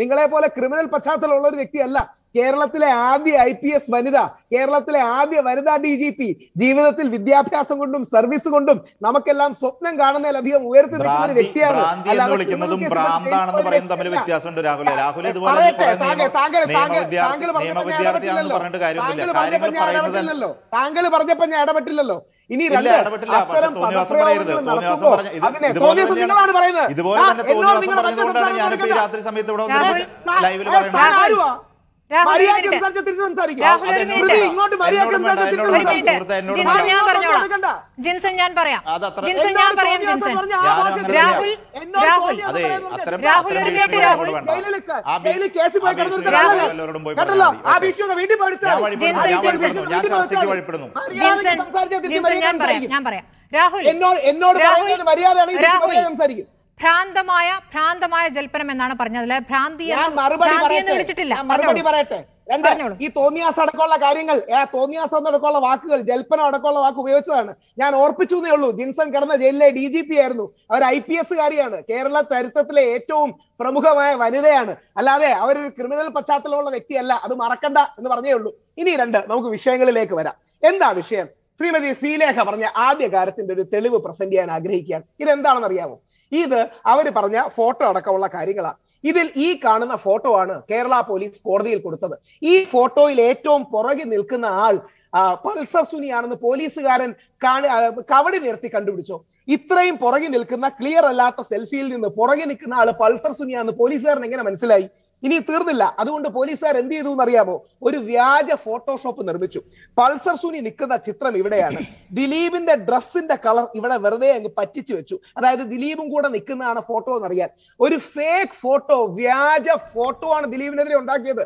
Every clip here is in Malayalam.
നിങ്ങളെ പോലെ ക്രിമിനൽ പശ്ചാത്തലമുള്ള ഒരു വ്യക്തിയല്ല കേരളത്തിലെ ആദ്യ ഐ പി എസ് വനിത കേരളത്തിലെ ആദ്യ വനിതാ ഡി ജി പി ജീവിതത്തിൽ വിദ്യാഭ്യാസം കൊണ്ടും സർവീസ് കൊണ്ടും നമുക്കെല്ലാം സ്വപ്നം കാണുന്നതിലധികം ഉയർത്തി നിൽക്കുന്ന ഒരു വ്യക്തിയാണ് താങ്കൾ പറഞ്ഞപ്പോ ഞാൻ ഇടപെട്ടില്ലല്ലോ താങ്കൾ പറഞ്ഞപ്പോ ഞാൻ ഇടപെട്ടില്ലല്ലോ ഇനി അത്തരം നിങ്ങളാണ് പറയുന്നത് എന്നോട് നിങ്ങൾ രാത്രി സമയത്ത് ഇവിടെ ലൈവിൽ പറയുന്നത് ഞാൻ ഞാൻ രാഹുൽ ഞാൻ ഞാൻ രാഹുൽ എന്നോട് എന്നോട് മര്യാദയാണ് സംസാരിക്കും ഭ്രാന്തമായ ഭ്രാന്തമായ ജൽപ്പനം എന്നാണ് പറഞ്ഞത് അല്ലെ ഭ്രാന്തി മറുപടി പറയട്ടെ രണ്ട് ഈ തോന്നിയാസം അടക്കമുള്ള കാര്യങ്ങൾ തോന്നിയാസം അടക്കമുള്ള വാക്കുകൾ ജൽപ്പനം അടക്കമുള്ള വാക്ക് ഉപയോഗിച്ചതാണ് ഞാൻ ഓർപ്പിച്ചു എന്നേ ഉള്ളൂ ജിൻസൺ കിടന്ന ജയിലിലെ ഡി ജി പി ആയിരുന്നു അവർ ഐ പി എസ്സുകാരിയാണ് കേരള ചരിത്രത്തിലെ ഏറ്റവും പ്രമുഖമായ വനിതയാണ് അല്ലാതെ അവരൊരു ക്രിമിനൽ പശ്ചാത്തലമുള്ള വ്യക്തിയല്ല അത് മറക്കണ്ട എന്ന് പറഞ്ഞേ ഉള്ളൂ ഇനി രണ്ട് നമുക്ക് വിഷയങ്ങളിലേക്ക് വരാം എന്താ വിഷയം ശ്രീമതി ശ്രീലേഖ പറഞ്ഞ ആദ്യ കാര്യത്തിന്റെ ഒരു തെളിവ് പ്രസന്റ് ചെയ്യാൻ ആഗ്രഹിക്കുകയാണ് ഇതെന്താണെന്ന് അറിയാമോ ഇത് അവർ പറഞ്ഞ ഫോട്ടോ അടക്കമുള്ള കാര്യങ്ങളാണ് ഇതിൽ ഈ കാണുന്ന ഫോട്ടോ ആണ് കേരള പോലീസ് കോടതിയിൽ കൊടുത്തത് ഈ ഫോട്ടോയിൽ ഏറ്റവും പുറകിൽ നിൽക്കുന്ന ആൾ പൾസർ സുനിയാണെന്ന് പോലീസുകാരൻ കവടി നിർത്തി കണ്ടുപിടിച്ചു ഇത്രയും പുറകിൽ നിൽക്കുന്ന ക്ലിയർ അല്ലാത്ത സെൽഫിയിൽ നിന്ന് പുറകിൽ നിൽക്കുന്ന ആള് പൾസർ സുനിയാണെന്ന് പോലീസുകാരൻ എങ്ങനെ മനസ്സിലായി ഇനി തീർന്നില്ല അതുകൊണ്ട് പോലീസുകാർ എന്ത് ചെയ്തു എന്നറിയാമോ ഒരു വ്യാജ ഫോട്ടോഷോപ്പ് നിർമ്മിച്ചു പൾസർ സുനി നിൽക്കുന്ന ചിത്രം ഇവിടെയാണ് ദിലീപിന്റെ ഡ്രസ്സിന്റെ കളർ ഇവിടെ വെറുതെ അങ്ങ് പറ്റിച്ചു വെച്ചു അതായത് ദിലീപും കൂടെ നിൽക്കുന്നതാണ് ഫോട്ടോ എന്നറിയാൻ ഒരു ഫേക്ക് ഫോട്ടോ വ്യാജ ഫോട്ടോ ആണ് ദിലീപിനെതിരെ ഉണ്ടാക്കിയത്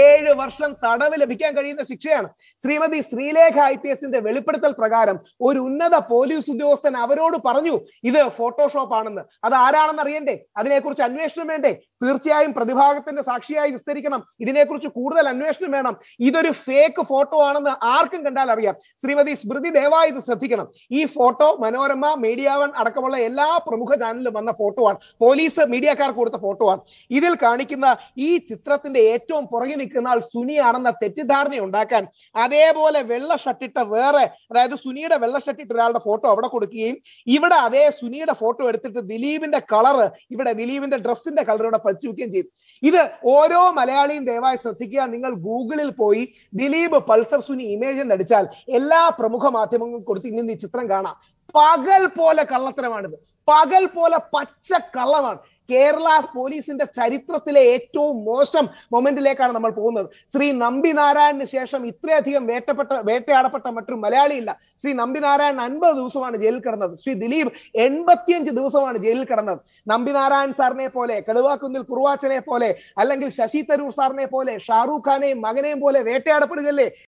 ഏഴ് വർഷം തടവ് ലഭിക്കാൻ കഴിയുന്ന ശിക്ഷയാണ് ശ്രീമതി ശ്രീലേഖ ഐ പി എസിന്റെ വെളിപ്പെടുത്തൽ പ്രകാരം ഒരു ഉന്നത പോലീസ് ഉദ്യോഗസ്ഥൻ അവരോട് പറഞ്ഞു ഇത് ഫോട്ടോഷോപ്പ് ആണെന്ന് അത് ആരാണെന്ന് അറിയണ്ടേ അതിനെക്കുറിച്ച് അന്വേഷണം വേണ്ടേ തീർച്ചയായും പ്രതിഭാഗത്തെ സമൂഹത്തിന്റെ സാക്ഷിയായി വിസ്തരിക്കണം ഇതിനെക്കുറിച്ച് കൂടുതൽ അന്വേഷണം വേണം ഇതൊരു ഫേക്ക് ഫോട്ടോ ആണെന്ന് ആർക്കും കണ്ടാൽ അറിയാം ശ്രീമതി സ്മൃതി ദേവായ ഇത് ശ്രദ്ധിക്കണം ഈ ഫോട്ടോ മനോരമ മീഡിയ വൺ അടക്കമുള്ള എല്ലാ പ്രമുഖ ചാനലിലും വന്ന ഫോട്ടോ ആണ് പോലീസ് മീഡിയക്കാർ കൊടുത്ത ഫോട്ടോ ആണ് ഇതിൽ കാണിക്കുന്ന ഈ ചിത്രത്തിന്റെ ഏറ്റവും പുറകെ നിൽക്കുന്ന ആൾ സുനിയാണെന്ന തെറ്റിദ്ധാരണ ഉണ്ടാക്കാൻ അതേപോലെ വെള്ള ഷട്ടിട്ട വേറെ അതായത് സുനിയുടെ വെള്ള ഷർട്ടിട്ട ഒരാളുടെ ഫോട്ടോ അവിടെ കൊടുക്കുകയും ഇവിടെ അതേ സുനിയുടെ ഫോട്ടോ എടുത്തിട്ട് ദിലീപിന്റെ കളർ ഇവിടെ ദിലീപിന്റെ ഡ്രസ്സിന്റെ കളർ ഇവിടെ പഠിച്ചു വെക്കുകയും ചെയ്തു ഇത് ഓരോ മലയാളിയും ദയവായി ശ്രദ്ധിക്കുക നിങ്ങൾ ഗൂഗിളിൽ പോയി ദിലീപ് പൾസർ സുനി ഇമേജ് അടിച്ചാൽ എല്ലാ പ്രമുഖ മാധ്യമങ്ങളും കൊടുത്ത് ഈ ചിത്രം കാണാം പകൽ പോലെ കള്ളത്തരമാണിത് പകൽ പോലെ പച്ച കള്ളമാണ് കേരള പോലീസിന്റെ ചരിത്രത്തിലെ ഏറ്റവും മോശം മൊമെന്റിലേക്കാണ് നമ്മൾ പോകുന്നത് ശ്രീ നമ്പി നാരായണന് ശേഷം ഇത്രയധികം വേട്ടപ്പെട്ട വേട്ടയാടപ്പെട്ട മറ്റൊരു മലയാളിയില്ല ശ്രീ നമ്പി നാരായണൻ അൻപത് ദിവസമാണ് ജയിലിൽ കിടന്നത് ശ്രീ ദിലീപ് എൺപത്തിയഞ്ച് ദിവസമാണ് ജയിലിൽ കിടന്നത് നമ്പി നാരായൺ സാറിനെ പോലെ കടുവാക്കുന്നിൽ കുറുവാച്ചനെ പോലെ അല്ലെങ്കിൽ ശശി തരൂർ സാറിനെ പോലെ ഷാറൂഖ് ഖാനെയും മകനെയും പോലെ വേട്ടയാടപ്പെടുകയല്ലേ